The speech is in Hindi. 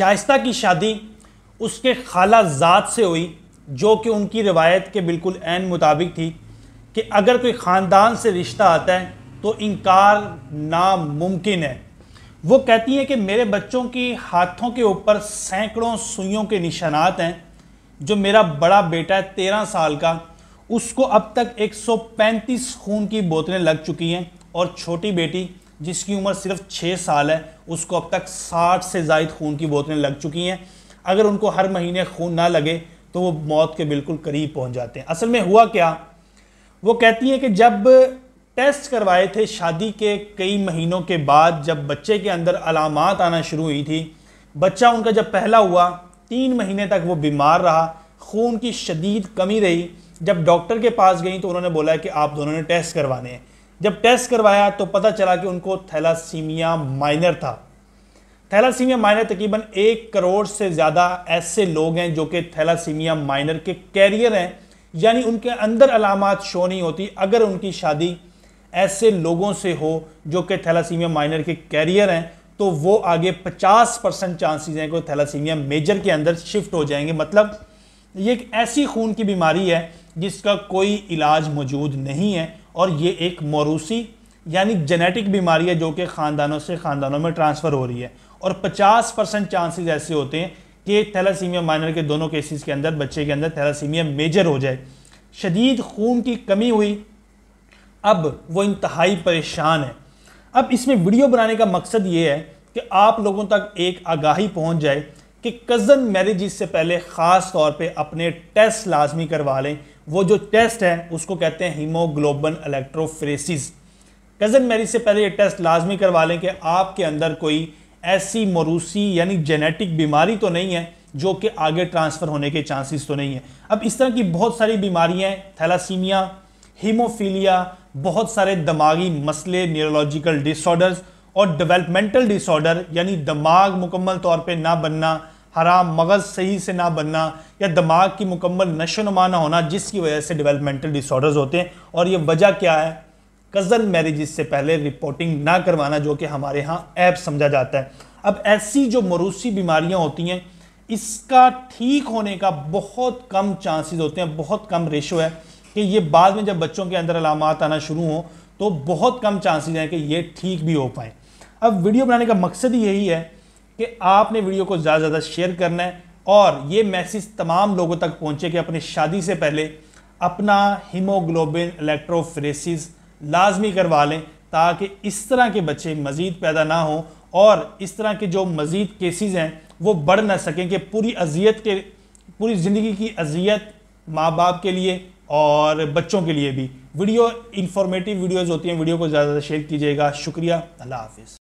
शाइस्ता की शादी उसके खाला जात से हुई जो कि उनकी रिवायत के बिल्कुल एन मुताबिक थी कि अगर कोई ख़ानदान से रिश्ता आता है तो इनकार नामुमकिन है वो कहती हैं कि मेरे बच्चों की हाथों के ऊपर सैकड़ों सुइयों के निशानात हैं जो मेरा बड़ा बेटा है तेरह साल का उसको अब तक 135 खून की बोतलें लग चुकी हैं और छोटी बेटी जिसकी उम्र सिर्फ छः साल है उसको अब तक साठ से जायद खून की बोतलें लग चुकी हैं अगर उनको हर महीने खून ना लगे तो वो मौत के बिल्कुल करीब पहुंच जाते हैं असल में हुआ क्या वो कहती हैं कि जब टेस्ट करवाए थे शादी के कई महीनों के बाद जब बच्चे के अंदर अलामत आना शुरू हुई थी बच्चा उनका जब पहला हुआ तीन महीने तक वो बीमार रहा खून की शदीद कमी रही जब डॉक्टर के पास गई तो उन्होंने बोला कि आप दोनों ने टेस्ट करवाने हैं जब टेस्ट करवाया तो पता चला कि उनको थैलासीमिया माइनर था थैलासीमिया माइनर तकरीबन एक करोड़ से ज़्यादा ऐसे लोग हैं जो कि थैलासीमिया माइनर के कैरियर हैं यानी उनके अंदर अलामत शो नहीं होती अगर उनकी शादी ऐसे लोगों से हो जो कि थैलासीमिया माइनर के कैरियर हैं तो वो आगे 50 परसेंट चांसेज हैं कि थैलासीमिया मेजर के अंदर शिफ्ट हो जाएंगे मतलब ये एक ऐसी खून की बीमारी है जिसका कोई इलाज मौजूद नहीं है और ये एक मौरूसी यानी जेनेटिक बीमारी है जो कि ख़ानदानों से ख़ानदानों में ट्रांसफ़र हो रही है और 50 परसेंट चांसेज ऐसे होते हैं कि थैलासीमिया माइनर के दोनों केसेस के अंदर बच्चे के अंदर थैलासीमिया मेजर हो जाए शदीद खून की कमी हुई अब वो इंतहाई परेशान है अब इसमें वीडियो बनाने का मकसद ये है कि आप लोगों तक एक आगाही पहुँच जाए कि कज़न मैरिज से पहले ख़ास तौर पे अपने टेस्ट लाजमी करवा लें वो जो टेस्ट है उसको कहते हैं हीमोग्लोबन इलेक्ट्रोफ्रेसिस कज़न मैरिज से पहले ये टेस्ट लाजमी करवा लें कि आपके अंदर कोई ऐसी मरूसी यानी जेनेटिक बीमारी तो नहीं है जो कि आगे ट्रांसफ़र होने के चांसेस तो नहीं है अब इस तरह की बहुत सारी बीमारियाँ थैलासीमिया हीमोफीलिया बहुत सारे दिमागी मसले न्यूरोलॉजिकल डिसऑर्डर्स और डेवलपमेंटल डिसऑर्डर यानी दिमाग मुकम्मल तौर पे ना बनना हराम मगज़ सही से ना बनना या दिमाग की मुकम्मल नशो ना होना जिसकी वजह से डेवलपमेंटल डिसऑर्डर्स होते हैं और ये वजह क्या है कज़न मैरिज से पहले रिपोर्टिंग ना करवाना जो कि हमारे यहाँ ऐप समझा जाता है अब ऐसी जो मरूसी बीमारियाँ होती हैं इसका ठीक होने का बहुत कम चांसेस होते हैं बहुत कम रेशो है कि ये बाद में जब बच्चों के अंदर अलामत आना शुरू हो तो बहुत कम चांसेस हैं कि ये ठीक भी हो पाएँ अब वीडियो बनाने का मकसद ही यही है कि आपने वीडियो को ज़्यादा से ज़्यादा शेयर करना है और ये मैसेज तमाम लोगों तक पहुँचे कि अपनी शादी से पहले अपना हीमोग्लोबिन इलेक्ट्रोफ्रेसिस लाजमी करवा लें ताकि इस तरह के बच्चे मज़ीद पैदा ना हों और इस तरह के जो मज़ीद केसेस हैं वो बढ़ ना सकें कि पूरी अजियत के पूरी ज़िंदगी की अजियत माँ बाप के लिए और बच्चों के लिए भी वीडियो इंफॉर्मेटिव वीडियोज़ होती हैं वीडियो को ज़्यादा से शेयर कीजिएगा शुक्रिया अल्लाह हाफिज़